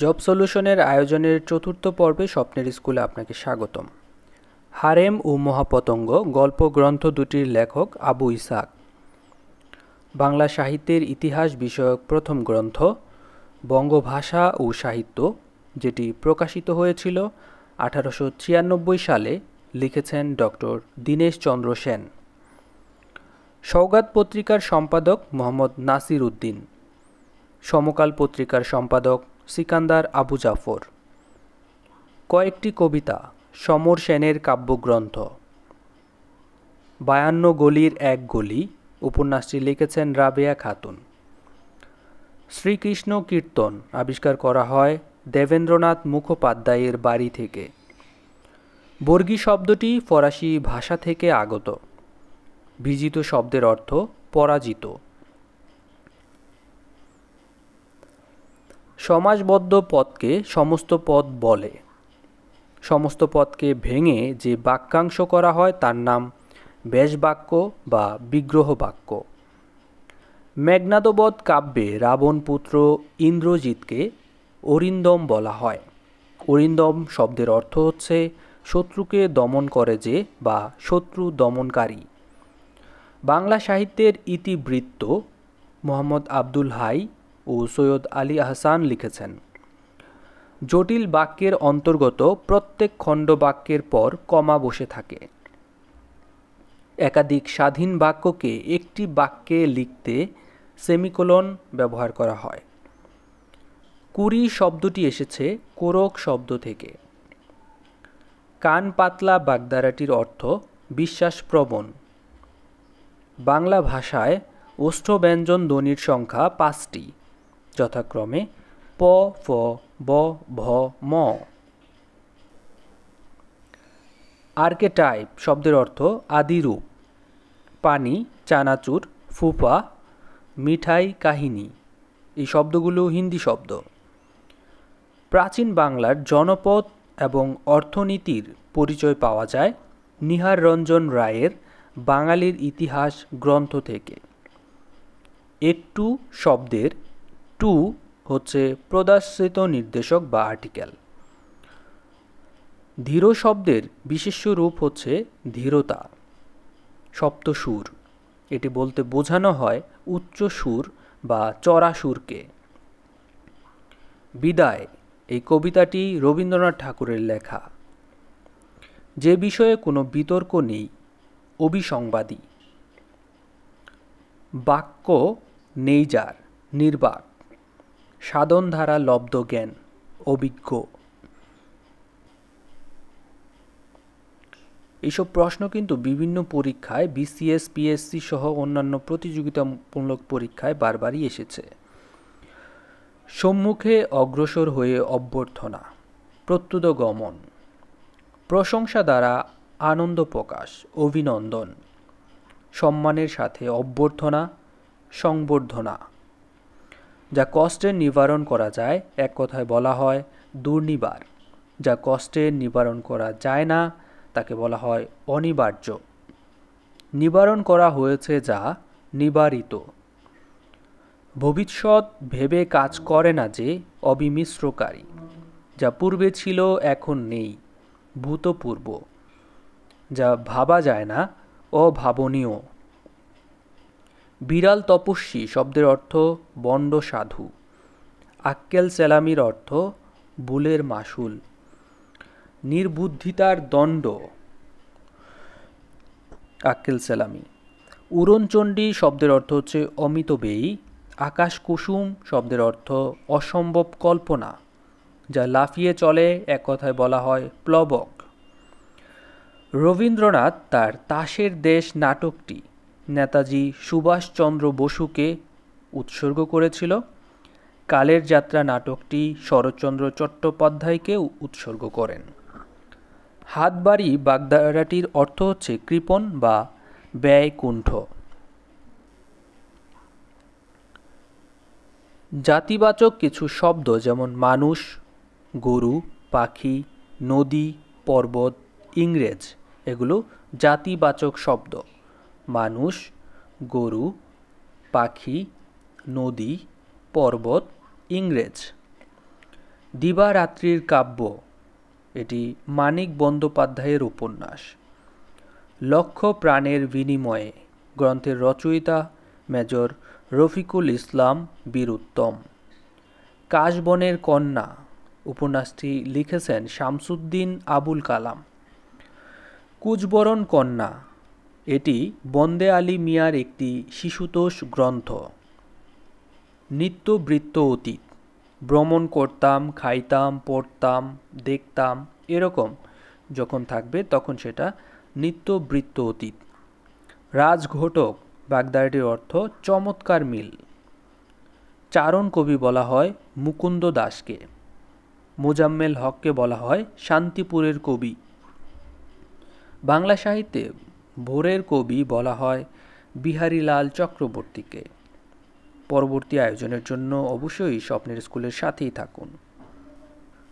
job সলিউশনের আয়োজনের চতুর্থ পর্বে স্বপ্নের স্কুলে আপনাকে স্বাগতম হারেম ও মহাপতঙ্গ গল্প গ্রন্থ দুটির লেখক আবু ইসাক বাংলা সাহিত্যের ইতিহাস বিষয়ক প্রথম গ্রন্থ বঙ্গভাষা ও সাহিত্য যেটি প্রকাশিত হয়েছিল আঠারোশো সালে লিখেছেন ডক্টর দীনেশ চন্দ্র সেন সৌগাত পত্রিকার সম্পাদক মোহাম্মদ নাসির উদ্দিন সমকাল পত্রিকার সম্পাদক সিকান্দার আবু জাফর কয়েকটি কবিতা সমর সেনের কাব্যগ্রন্থ বায়ান্ন গলির এক গলি উপন্যাসটি লিখেছেন রাবেয়া খাতুন শ্রীকৃষ্ণ কীর্তন আবিষ্কার করা হয় দেবেন্দ্রনাথ মুখোপাধ্যায়ের বাড়ি থেকে বর্গী শব্দটি ফরাসি ভাষা থেকে আগত বিজিত শব্দের অর্থ পরাজিত সমাজবদ্ধ পদকে সমস্ত পদ বলে সমস্ত পদকে ভেঙে যে বাক্যাংশ করা হয় তার নাম বেশবাক্য বা বিগ্রহ বাক্য মেঘনাদবধ কাব্যে রাবণ পুত্র ইন্দ্রজিৎকে অরিন্দম বলা হয় অরিন্দম শব্দের অর্থ হচ্ছে শত্রুকে দমন করে যে বা শত্রু দমনকারী বাংলা সাহিত্যের ইতিবৃত্ত মোহাম্মদ আব্দুল হাই ও সৈয়দ আলী আহসান লিখেছেন জটিল বাক্যের অন্তর্গত প্রত্যেক খণ্ড বাক্যের পর কমা বসে থাকে একাধিক স্বাধীন বাক্যকে একটি বাক্যে লিখতে সেমিকোলন ব্যবহার করা হয় কুড়ি শব্দটি এসেছে কোরক শব্দ থেকে কান পাতলা বাগদারাটির অর্থ বিশ্বাসপ্রবণ বাংলা ভাষায় ওষ্ঠব্যঞ্জন ধ্বনির সংখ্যা পাঁচটি যথাক্রমে প ফ ব ভ ম আর্কেটাইপ শব্দের অর্থ আদিরূপ পানি চানাচুর ফুফা মিঠাই কাহিনী এই শব্দগুলো হিন্দি শব্দ প্রাচীন বাংলার জনপদ এবং অর্থনীতির পরিচয় পাওয়া যায় নিহার রঞ্জন রায়ের বাঙালির ইতিহাস গ্রন্থ থেকে একটু শব্দের টু হচ্ছে প্রদর্শিত নির্দেশক বা আর্টিকেল ধীর শব্দের বিশেষ রূপ হচ্ছে ধীরতা সপ্তসুর এটি বলতে বোঝানো হয় উচ্চ সুর বা চড়া সুরকে বিদায় এই কবিতাটি রবীন্দ্রনাথ ঠাকুরের লেখা যে বিষয়ে কোনো বিতর্ক নেই অভিসংবাদী বাক্য নেইজার নির্বাক সাধন দ্বারা লব্ধ জ্ঞান অভিজ্ঞ এইসব প্রশ্ন কিন্তু বিভিন্ন পরীক্ষায় বিসিএস পিএসসি সহ অন্যান্য প্রতিযোগিতামূলক পরীক্ষায় বারবারই এসেছে সম্মুখে অগ্রসর হয়ে অভ্যর্থনা প্রত্যুত গমন প্রশংসা দ্বারা আনন্দ প্রকাশ অভিনন্দন সম্মানের সাথে অভ্যর্থনা সংবর্ধনা যা কষ্টের নিবারণ করা যায় এক কথায় বলা হয় দুর্নিবার যা কষ্টের নিবারণ করা যায় না তাকে বলা হয় অনিবার্য নিবারণ করা হয়েছে যা নিবারিত ভবিষ্যৎ ভেবে কাজ করে না যে অবিমিশ্রকারী যা পূর্বে ছিল এখন নেই ভূতপূর্ব যা ভাবা যায় না অভাবনীয় বিড়াল তপস্বী শব্দের অর্থ বন্ড সাধু আক্কেল সেলামির অর্থ বুলের মাসুল নির্বুদ্ধিতার দণ্ড আক্কেল সেলামি উড়নচণ্ডী শব্দের অর্থ হচ্ছে অমিত বেয়ী আকাশ কুসুম শব্দের অর্থ অসম্ভব কল্পনা যা লাফিয়ে চলে এক কথায় বলা হয় প্লবক রবীন্দ্রনাথ তার তাসের দেশ নাটকটি নেতাজি সুভাষচন্দ্র বসুকে উৎসর্গ করেছিল কালের যাত্রা নাটকটি শরৎচন্দ্র চট্টোপাধ্যায়কে উৎসর্গ করেন হাতবাড়ি বাগদারাটির অর্থ হচ্ছে কৃপণ বা ব্যয়কুণ্ঠ জাতিবাচক কিছু শব্দ যেমন মানুষ গরু পাখি নদী পর্বত ইংরেজ এগুলো জাতিবাচক শব্দ মানুষ গরু পাখি নদী পর্বত ইংরেজ দিবারাত্রির কাব্য এটি মানিক বন্দ্যোপাধ্যায়ের উপন্যাস লক্ষ প্রাণের বিনিময়ে গ্রন্থের রচয়িতা মেজর রফিকুল ইসলাম বীরুত্তম কাশবনের কন্যা উপন্যাসটি লিখেছেন শামসুদ্দিন আবুল কালাম কুচবরণ কন্যা এটি বন্দে আলী মিয়ার একটি শিশুতোষ গ্রন্থ নিত্য বৃত্ত অতীত ভ্রমণ করতাম খাইতাম পড়তাম দেখতাম এরকম যখন থাকবে তখন সেটা নিত্য বৃত্ত অতীত রাজঘটক বাগদারটির অর্থ চমৎকার মিল চারণ কবি বলা হয় মুকুন্দ দাসকে মোজাম্মেল হককে বলা হয় শান্তিপুরের কবি বাংলা সাহিত্যে ভোরের কবি বলা হয় বিহারীলাল চক্রবর্তীকে পরবর্তী আয়োজনের জন্য অবশ্যই স্বপ্নের স্কুলের সাথেই থাকুন